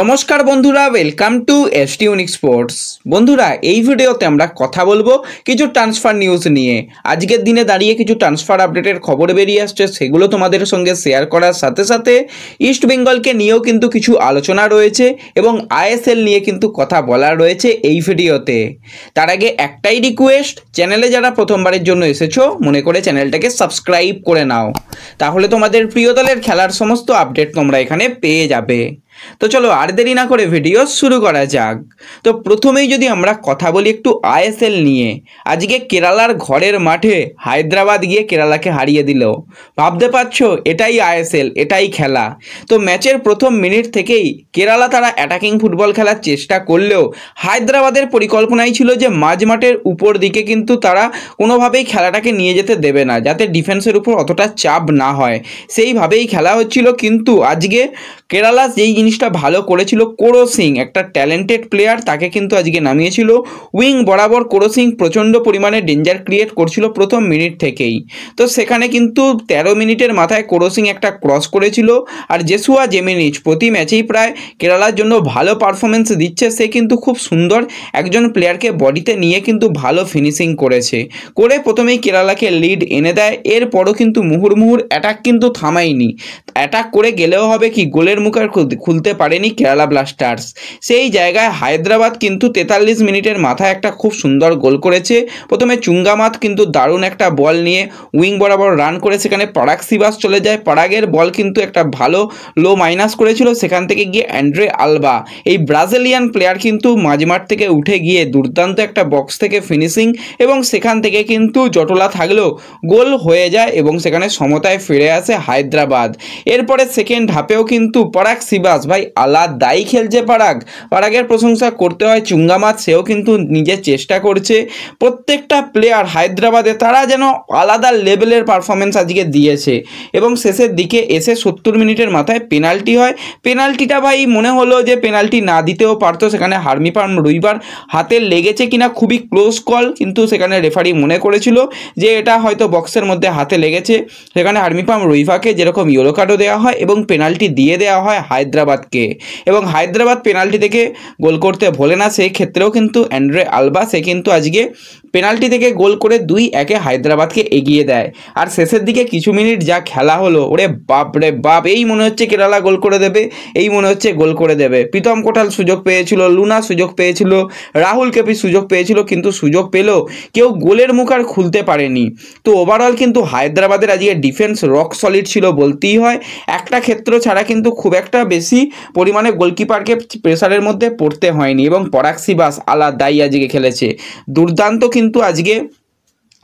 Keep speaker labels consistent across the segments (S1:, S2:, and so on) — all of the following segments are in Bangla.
S1: নমস্কার বন্ধুরা welcome to S T unique sports বন্ধুরা এই ভিডিওতে আমরা কথা বলবো কিছু ট্রান্সফার নিউজ নিয়ে আজকের দিনে দাঁড়িয়ে কিছু ট্রান্সফার আপডেটের খবর বেরিয়ে আসছে সেগুলো তোমাদের সঙ্গে শেয়ার করার সাথে সাথে ইস্ট বেঙ্গলকে নিয়েও কিন্তু কিছু আলোচনা রয়েছে এবং আইএসএল নিয়ে কিন্তু কথা বলা রয়েছে এই ভিডিওতে তার আগে একটাই রিকোয়েস্ট চ্যানেলে যারা প্রথমবারের জন্য এসেছো মনে করে চ্যানেলটাকে সাবস্ক্রাইব করে নাও তাহলে তোমাদের প্রিয় দলের খেলার সমস্ত আপডেট তোমরা এখানে পেয়ে যাবে তো চলো আর দেরি না করে ভিডিও শুরু করা যাক তো প্রথমেই যদি আমরা কথা বলি একটু আইএসএল নিয়ে আজকে কেরালার ঘরের মাঠে হায়দ্রাবাদ গিয়ে কেরালাকে হারিয়ে দিল ভাবতে পারছো এটাই আইএসএল এটাই খেলা তো ম্যাচের প্রথম মিনিট থেকেই কেরালা তারা অ্যাটাকিং ফুটবল খেলার চেষ্টা করলেও হায়দ্রাবাদের পরিকল্পনাই ছিল যে মাঝমাঠের উপর দিকে কিন্তু তারা কোনোভাবেই খেলাটাকে নিয়ে যেতে দেবে না যাতে ডিফেন্সের উপর অতটা চাপ না হয় সেইভাবেই খেলা হচ্ছিল কিন্তু আজকে কেরালা যেই জিনিসটা ভালো করেছিল কোরো সিং একটা ট্যালেন্টেড প্লেয়ার তাকে কিন্তু আজকে নামিয়েছিল উইং বরাবর কোরো সিং প্রচণ্ড পরিমাণে ডেঞ্জার ক্রিয়েট করছিল প্রথম মিনিট থেকেই তো সেখানে কিন্তু ১৩ মিনিটের মাথায় কোরো সিং একটা ক্রস করেছিল আর জেসুয়া জেমিনিচ প্রতি ম্যাচেই প্রায় কেরালার জন্য ভালো পারফরমেন্স দিচ্ছে সে কিন্তু খুব সুন্দর একজন প্লেয়ারকে বডিতে নিয়ে কিন্তু ভালো ফিনিশিং করেছে করে প্রথমেই কেরালাকে লিড এনে দেয় এরপরও কিন্তু মুহুর্মুহুর অ্যাটাক কিন্তু থামায়নি অ্যাটাক করে গেলেও হবে কি গোলের মুখের তুলতে পারেনি কেরালা ব্লাস্টার্স সেই জায়গায় হায়দ্রাবাদ কিন্তু তেতাল্লিশ মিনিটের মাথায় একটা খুব সুন্দর গোল করেছে প্রথমে চুঙ্গামাত কিন্তু দারুণ একটা বল নিয়ে উইং বরাবর রান করে সেখানে পরাগ সিবাস চলে যায় পরাগের বল কিন্তু একটা ভালো লো মাইনাস করেছিল সেখান থেকে গিয়ে অ্যান্ড্রে আলবা এই ব্রাজিলিয়ান প্লেয়ার কিন্তু মাঝমাঠ থেকে উঠে গিয়ে দুর্দান্ত একটা বক্স থেকে ফিনিশিং এবং সেখান থেকে কিন্তু জটলা থাকলেও গোল হয়ে যায় এবং সেখানে সমতায় ফিরে আসে হায়দ্রাবাদ এরপরে সেকেন্ড হাফেও কিন্তু পরাগ সিবাস ভাই আলাদাই খেলছে পারাগ পারাগের প্রশংসা করতে হয় চুঙ্গামাত সেও কিন্তু নিজের চেষ্টা করছে প্রত্যেকটা প্লেয়ার হায়দ্রাবাদে তারা যেন আলাদা লেভেলের পারফরমেন্স আজকে দিয়েছে এবং শেষের দিকে এসে সত্তর মিনিটের মাথায় পেনাল্টি হয় পেনাল্টিটা ভাই মনে হলো যে পেনাল্টি না দিতেও পারতো সেখানে হার্মিপার রুইবার হাতে লেগেছে কিনা খুবই ক্লোজ কল কিন্তু সেখানে রেফারি মনে করেছিল যে এটা হয়তো বক্সের মধ্যে হাতে লেগেছে সেখানে পাম রুইভাকে যেরকম ইয়েলো কার্ডও দেওয়া হয় এবং পেনাল্টি দিয়ে দেওয়া হয় হায়দ্রাবাদ হায়দ্রাবাদকে এবং হায়দ্রাবাদ পেনাল্টি থেকে গোল করতে ভোলে না সেই ক্ষেত্রেও কিন্তু অ্যান্ড্রে আলবা সে কিন্তু আজকে পেনাল্টি থেকে গোল করে দুই একে হায়দ্রাবাদকে এগিয়ে দেয় আর শেষের দিকে কিছু মিনিট যা খেলা হলো ওরে বাপ রে বাপ এই মনে হচ্ছে কেরালা গোল করে দেবে এই মনে হচ্ছে গোল করে দেবে প্রীতম কোঠাল সুযোগ পেয়েছিল লুনা সুযোগ পেয়েছিল রাহুল কেপি সুযোগ পেয়েছিল কিন্তু সুযোগ পেলেও কেউ গোলের মুখ আর খুলতে পারেনি তো ওভারঅল কিন্তু হায়দ্রাবাদের আজকে ডিফেন্স রক সলিড ছিল বলতেই হয় একটা ক্ষেত্র ছাড়া কিন্তু খুব একটা বেশি পরিমাণে গোলকিপারকে প্রেসারের মধ্যে পড়তে হয়নি এবং পরাক্সিবাস আলা দাই আজকে খেলেছে দুর্দান্ত কিন্তু আজকে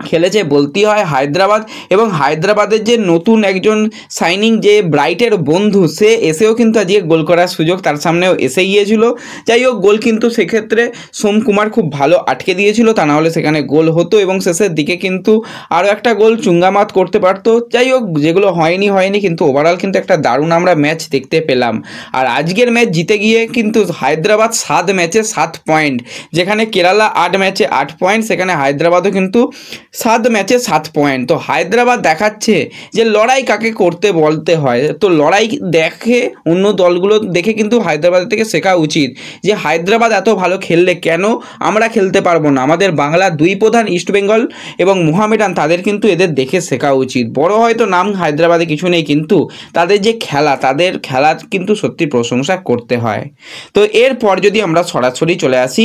S1: খেলেছে বলতেই হয় হায়দ্রাবাদ এবং হায়দ্রাবাদের যে নতুন একজন সাইনিং যে ব্রাইটের বন্ধু সে এসেও কিন্তু আজকে গোল করার সুযোগ তার সামনেও এসে গিয়েছিল যাই হোক গোল কিন্তু সেক্ষেত্রে সোমকুমার খুব ভালো আটকে দিয়েছিল তা নাহলে সেখানে গোল হতো এবং শেষের দিকে কিন্তু আরও একটা গোল চুঙ্গামাত করতে পারতো যাই হোক যেগুলো হয়নি হয়নি কিন্তু ওভারঅল কিন্তু একটা দারুণ আমরা ম্যাচ দেখতে পেলাম আর আজকের ম্যাচ জিতে গিয়ে কিন্তু হায়দ্রাবাদ সাত ম্যাচে সাত পয়েন্ট যেখানে কেরালা আট ম্যাচে আট পয়েন্ট সেখানে হায়দ্রাবাদও কিন্তু সাত ম্যাচে সাত পয়েন্ট তো হায়দ্রাবাদ দেখাচ্ছে যে লড়াই কাকে করতে বলতে হয় তো লড়াই দেখে অন্য দলগুলো দেখে কিন্তু হায়দ্রাবাদ থেকে শেখা উচিত যে হায়দ্রাবাদ এত ভালো খেললে কেন আমরা খেলতে পারবো না আমাদের বাংলা দুই প্রধান ইস্টবেঙ্গল এবং মোহামেডান তাদের কিন্তু এদের দেখে শেখা উচিত বড় হয়তো নাম হায়দ্রাবাদে কিছু নেই কিন্তু তাদের যে খেলা তাদের খেলা কিন্তু সত্যি প্রশংসা করতে হয় তো এরপর যদি আমরা সরাসরি চলে আসি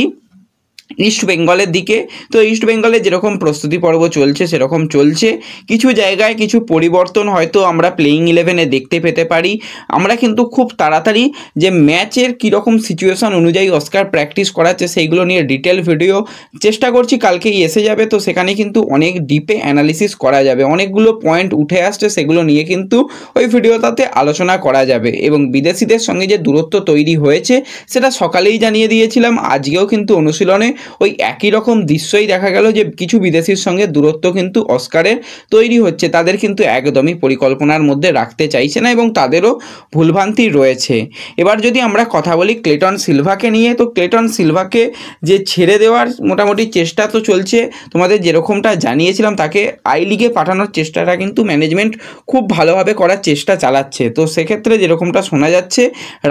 S1: ইস্ট বেঙ্গলের দিকে তো ইস্ট বেঙ্গলে যেরকম প্রস্তুতি পর্ব চলছে সেরকম চলছে কিছু জায়গায় কিছু পরিবর্তন হয়তো আমরা প্লেয়িং ইলেভেনে দেখতে পেতে পারি আমরা কিন্তু খুব তাড়াতাড়ি যে ম্যাচের কীরকম সিচুয়েশন অনুযায়ী অস্কার প্র্যাকটিস করাচ্ছে সেইগুলো নিয়ে ডিটেল ভিডিও চেষ্টা করছি কালকেই এসে যাবে তো সেখানে কিন্তু অনেক ডিপে অ্যানালিসিস করা যাবে অনেকগুলো পয়েন্ট উঠে আসছে সেগুলো নিয়ে কিন্তু ওই ভিডিওটাতে আলোচনা করা যাবে এবং বিদেশিদের সঙ্গে যে দূরত্ব তৈরি হয়েছে সেটা সকালেই জানিয়ে দিয়েছিলাম আজকেও কিন্তু অনুশীলনে ওই একই রকম দৃশ্যই দেখা গেল যে কিছু বিদেশির সঙ্গে দূরত্ব কিন্তু অস্কারের তৈরি হচ্ছে তাদের কিন্তু একদমই পরিকল্পনার মধ্যে রাখতে চাইছে না এবং তাদেরও ভুলভ্রান্তি রয়েছে এবার যদি আমরা কথা বলি ক্লেটন সিলভাকে নিয়ে তো ক্লেটন সিলভাকে যে ছেড়ে দেওয়ার মোটামুটি চেষ্টা তো চলছে তোমাদের যেরকমটা জানিয়েছিলাম তাকে আই লিগে পাঠানোর চেষ্টাটা কিন্তু ম্যানেজমেন্ট খুব ভালোভাবে করার চেষ্টা চালাচ্ছে তো সেক্ষেত্রে যেরকমটা শোনা যাচ্ছে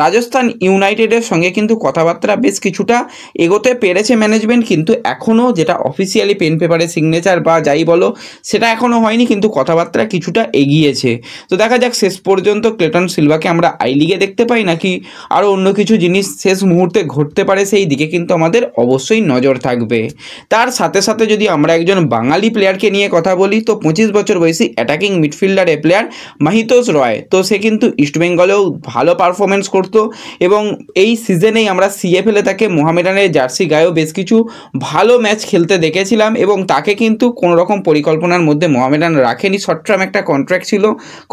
S1: রাজস্থান ইউনাইটেডের সঙ্গে কিন্তু কথাবার্তা বেশ কিছুটা এগোতে পেরেছে ম্যানেজ ম্যানেজমেন্ট কিন্তু এখনও যেটা অফিসিয়ালি পেন পেপারে সিগনেচার বা যাই বলো সেটা এখনও হয়নি কিন্তু কথাবার্তা কিছুটা এগিয়েছে তো দেখা যাক শেষ পর্যন্ত ক্লেটন সিলভাকে আমরা আই লিগে দেখতে পাই নাকি আরও অন্য কিছু জিনিস শেষ মুহূর্তে ঘটতে পারে সেই দিকে কিন্তু আমাদের অবশ্যই নজর থাকবে তার সাথে সাথে যদি আমরা একজন বাঙালি প্লেয়ারকে নিয়ে কথা বলি তো পঁচিশ বছর বয়সী অ্যাটাকিং মিডফিল্ডারের প্লেয়ার মাহিতোষ রয় তো সে কিন্তু ইস্টবেঙ্গলেও ভালো পারফরমেন্স করতো এবং এই সিজনেই আমরা সিএফএলে তাকে মোহামেডানের জার্সি গায়েও বেশ কিছু কিছু ভালো ম্যাচ খেলতে দেখেছিলাম এবং তাকে কিন্তু কোনো রকম পরিকল্পনার মধ্যে মোহামেডান রাখেনি শর্ট একটা কন্ট্রাক্ট ছিল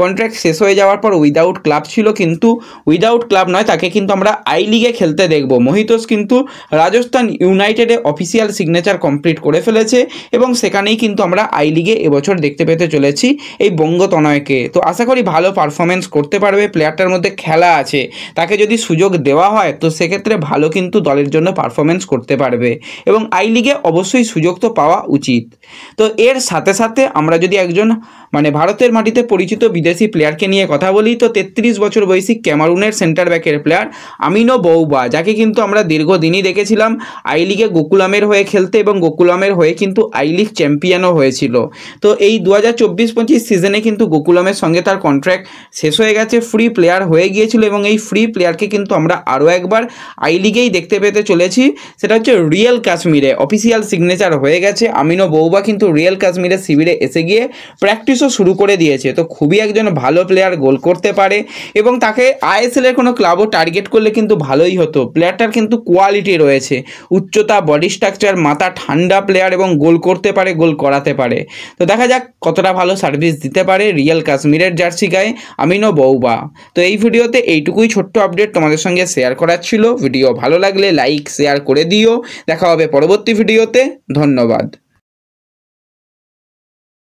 S1: কন্ট্রাক্ট শেষ হয়ে যাওয়ার পর উইদাউট ক্লাব ছিল কিন্তু উইদাউট ক্লাব নয় তাকে কিন্তু আমরা আই লিগে খেলতে দেখব মহিতোষ কিন্তু রাজস্থান ইউনাইটেডে অফিসিয়াল সিগনেচার কমপ্লিট করে ফেলেছে এবং সেখানেই কিন্তু আমরা আই লিগে এবছর দেখতে পেতে চলেছি এই বঙ্গতনয়কে তো আশা করি ভালো পারফরমেন্স করতে পারবে প্লেয়ারটার মধ্যে খেলা আছে তাকে যদি সুযোগ দেওয়া হয় তো সেক্ষেত্রে ভালো কিন্তু দলের জন্য পারফরমেন্স করতে পারবে এবং আই লিগে অবশ্যই সুযোগ তো পাওয়া উচিত তো এর সাথে সাথে আমরা যদি একজন মানে ভারতের মাটিতে পরিচিত বিদেশি প্লেয়ারকে নিয়ে কথা বলি তো তেত্রিশ বছর বয়সী ক্যামারুনের সেন্টার ব্যাকের প্লেয়ার আমিনো বৌবা যাকে কিন্তু আমরা দীর্ঘদিনই দেখেছিলাম আই লিগে গোকুলামের হয়ে খেলতে এবং গোকুলামের হয়ে কিন্তু আই লিগ চ্যাম্পিয়নও হয়েছিল তো এই দু হাজার চব্বিশ পঁচিশ সিজনে কিন্তু গোকুলামের সঙ্গে তার কন্ট্র্যাক্ট শেষ হয়ে গেছে ফ্রি প্লেয়ার হয়ে গিয়েছিল এবং এই ফ্রি প্লেয়ারকে কিন্তু আমরা আরও একবার আই লিগেই দেখতে পেতে চলেছি সেটা হচ্ছে রিয়েল রিয়েল কাশ্মীরে অফিসিয়াল সিগনেচার হয়ে গেছে আমিনো বৌবা কিন্তু রিয়েল কাশ্মীরের শিবিরে এসে গিয়ে প্র্যাকটিসও শুরু করে দিয়েছে তো খুবই একজন ভালো প্লেয়ার গোল করতে পারে এবং তাকে আইএসএলের কোনো ক্লাবও টার্গেট করলে কিন্তু ভালোই হতো প্লেয়ারটার কিন্তু কোয়ালিটি রয়েছে উচ্চতা বডি স্ট্রাকচার মাথা ঠান্ডা প্লেয়ার এবং গোল করতে পারে গোল করাতে পারে তো দেখা যাক কতটা ভালো সার্ভিস দিতে পারে রিয়েল কাশ্মীরের জার্সি গায়ে আমিনো বৌবা তো এই ভিডিওতে এইটুকুই ছোট্ট আপডেট তোমাদের সঙ্গে শেয়ার করার ছিল ভিডিও ভালো লাগলে লাইক শেয়ার করে দিও দেখা দেখা হবে পরবর্তী ভিডিওতে ধন্যবাদ